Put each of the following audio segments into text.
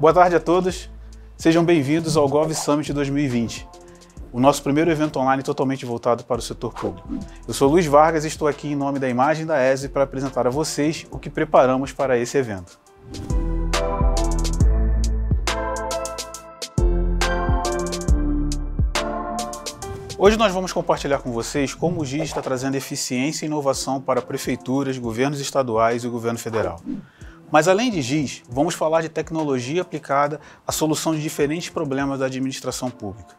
Boa tarde a todos. Sejam bem-vindos ao Gov Summit 2020, o nosso primeiro evento online totalmente voltado para o setor público. Eu sou Luiz Vargas e estou aqui em nome da Imagem da ESE para apresentar a vocês o que preparamos para esse evento. Hoje nós vamos compartilhar com vocês como o GIS está trazendo eficiência e inovação para prefeituras, governos estaduais e governo federal. Mas além de GIS, vamos falar de tecnologia aplicada à solução de diferentes problemas da administração pública.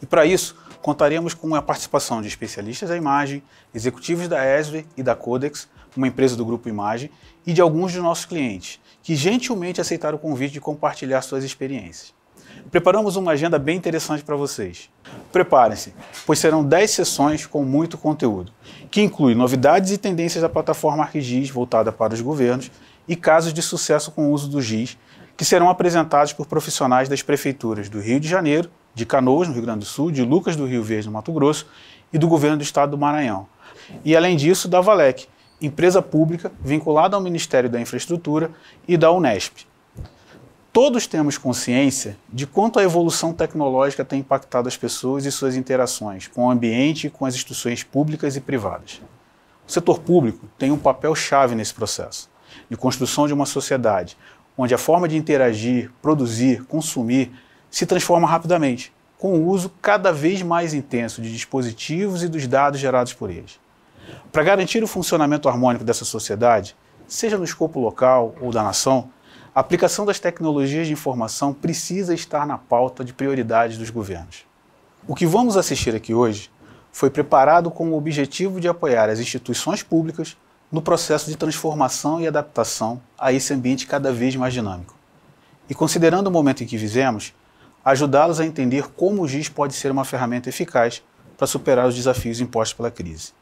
E para isso, contaremos com a participação de especialistas da imagem, executivos da ESVE e da Codex, uma empresa do grupo Imagem, e de alguns de nossos clientes, que gentilmente aceitaram o convite de compartilhar suas experiências. Preparamos uma agenda bem interessante para vocês. Preparem-se, pois serão 10 sessões com muito conteúdo, que inclui novidades e tendências da plataforma ArcGIS voltada para os governos, e casos de sucesso com o uso do GIS, que serão apresentados por profissionais das prefeituras do Rio de Janeiro, de Canoas, no Rio Grande do Sul, de Lucas do Rio Verde, no Mato Grosso, e do governo do estado do Maranhão. E, além disso, da Valec, empresa pública vinculada ao Ministério da Infraestrutura e da Unesp. Todos temos consciência de quanto a evolução tecnológica tem impactado as pessoas e suas interações com o ambiente e com as instituições públicas e privadas. O setor público tem um papel chave nesse processo de construção de uma sociedade onde a forma de interagir, produzir, consumir se transforma rapidamente, com o uso cada vez mais intenso de dispositivos e dos dados gerados por eles. Para garantir o funcionamento harmônico dessa sociedade, seja no escopo local ou da nação, a aplicação das tecnologias de informação precisa estar na pauta de prioridades dos governos. O que vamos assistir aqui hoje foi preparado com o objetivo de apoiar as instituições públicas no processo de transformação e adaptação a esse ambiente cada vez mais dinâmico. E considerando o momento em que vivemos, ajudá-los a entender como o GIS pode ser uma ferramenta eficaz para superar os desafios impostos pela crise.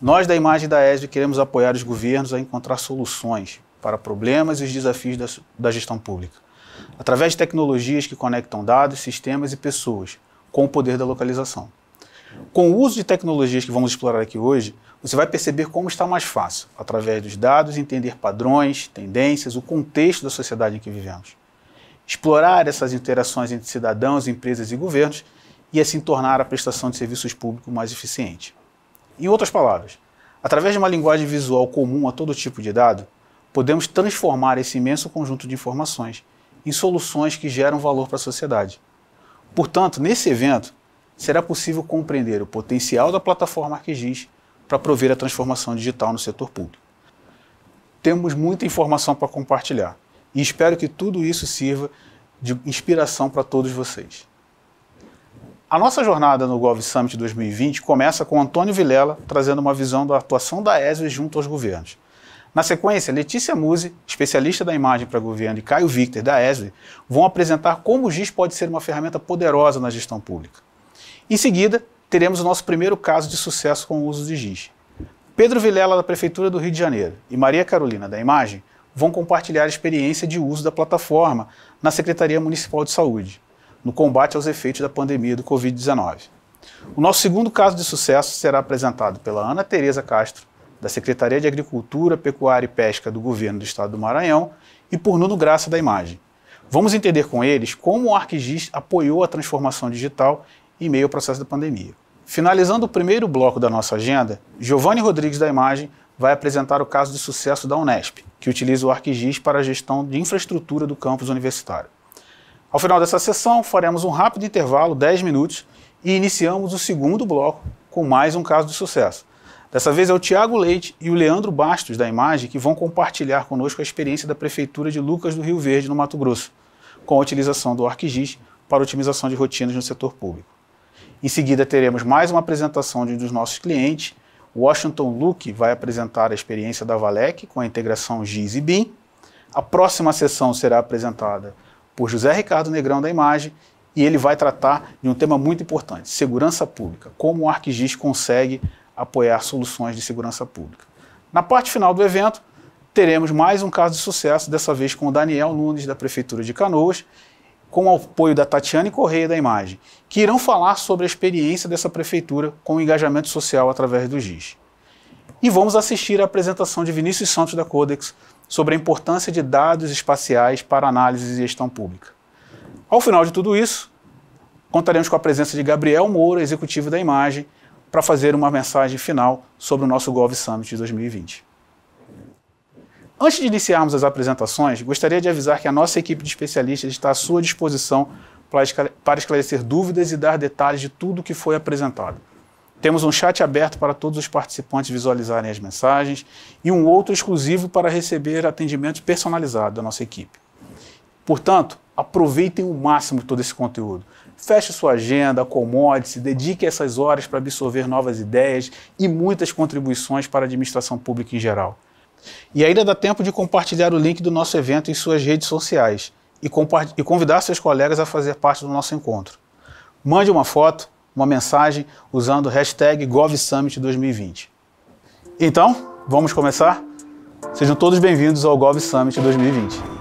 Nós, da Imagem da ESB, queremos apoiar os governos a encontrar soluções para problemas e os desafios da, da gestão pública, através de tecnologias que conectam dados, sistemas e pessoas com o poder da localização. Com o uso de tecnologias que vamos explorar aqui hoje, você vai perceber como está mais fácil, através dos dados, entender padrões, tendências, o contexto da sociedade em que vivemos. Explorar essas interações entre cidadãos, empresas e governos e assim tornar a prestação de serviços públicos mais eficiente. Em outras palavras, através de uma linguagem visual comum a todo tipo de dado, podemos transformar esse imenso conjunto de informações em soluções que geram valor para a sociedade. Portanto, nesse evento, será possível compreender o potencial da plataforma ArcGIS para prover a transformação digital no setor público. Temos muita informação para compartilhar e espero que tudo isso sirva de inspiração para todos vocês. A nossa jornada no Gov Summit 2020 começa com Antônio Vilela trazendo uma visão da atuação da ESV junto aos governos. Na sequência, Letícia Muse, especialista da imagem para governo, e Caio Victor, da ESLE, vão apresentar como o GIS pode ser uma ferramenta poderosa na gestão pública. Em seguida, teremos o nosso primeiro caso de sucesso com o uso de giz. Pedro Vilela, da Prefeitura do Rio de Janeiro, e Maria Carolina, da Imagem, vão compartilhar a experiência de uso da plataforma na Secretaria Municipal de Saúde, no combate aos efeitos da pandemia do Covid-19. O nosso segundo caso de sucesso será apresentado pela Ana Tereza Castro, da Secretaria de Agricultura, Pecuária e Pesca do Governo do Estado do Maranhão, e por Nuno Graça da Imagem. Vamos entender com eles como o ArcGIS apoiou a transformação digital em meio ao processo da pandemia. Finalizando o primeiro bloco da nossa agenda, Giovanni Rodrigues da Imagem vai apresentar o caso de sucesso da Unesp, que utiliza o ArcGIS para a gestão de infraestrutura do campus universitário. Ao final dessa sessão, faremos um rápido intervalo, 10 minutos, e iniciamos o segundo bloco com mais um caso de sucesso. Dessa vez é o Tiago Leite e o Leandro Bastos da Imagem que vão compartilhar conosco a experiência da Prefeitura de Lucas do Rio Verde, no Mato Grosso, com a utilização do ArcGIS para otimização de rotinas no setor público. Em seguida, teremos mais uma apresentação de um dos nossos clientes. Washington Luke vai apresentar a experiência da Valec com a integração GIS e BIM. A próxima sessão será apresentada por José Ricardo Negrão da Imagem e ele vai tratar de um tema muito importante, segurança pública, como o ArcGIS consegue apoiar soluções de segurança pública. Na parte final do evento, teremos mais um caso de sucesso, dessa vez com o Daniel Nunes, da Prefeitura de Canoas, com o apoio da Tatiane Correia da Imagem, que irão falar sobre a experiência dessa prefeitura com o engajamento social através do GIS. E vamos assistir à apresentação de Vinícius Santos da Codex sobre a importância de dados espaciais para análise e gestão pública. Ao final de tudo isso, contaremos com a presença de Gabriel Moura, executivo da Imagem, para fazer uma mensagem final sobre o nosso Gov Summit de 2020. Antes de iniciarmos as apresentações, gostaria de avisar que a nossa equipe de especialistas está à sua disposição para esclarecer dúvidas e dar detalhes de tudo o que foi apresentado. Temos um chat aberto para todos os participantes visualizarem as mensagens e um outro exclusivo para receber atendimento personalizado da nossa equipe. Portanto, aproveitem o máximo todo esse conteúdo. Feche sua agenda, acomode-se, dedique essas horas para absorver novas ideias e muitas contribuições para a administração pública em geral. E ainda dá tempo de compartilhar o link do nosso evento em suas redes sociais e, e convidar seus colegas a fazer parte do nosso encontro. Mande uma foto, uma mensagem usando o hashtag GovSummit2020. Então, vamos começar? Sejam todos bem-vindos ao Gov Summit 2020.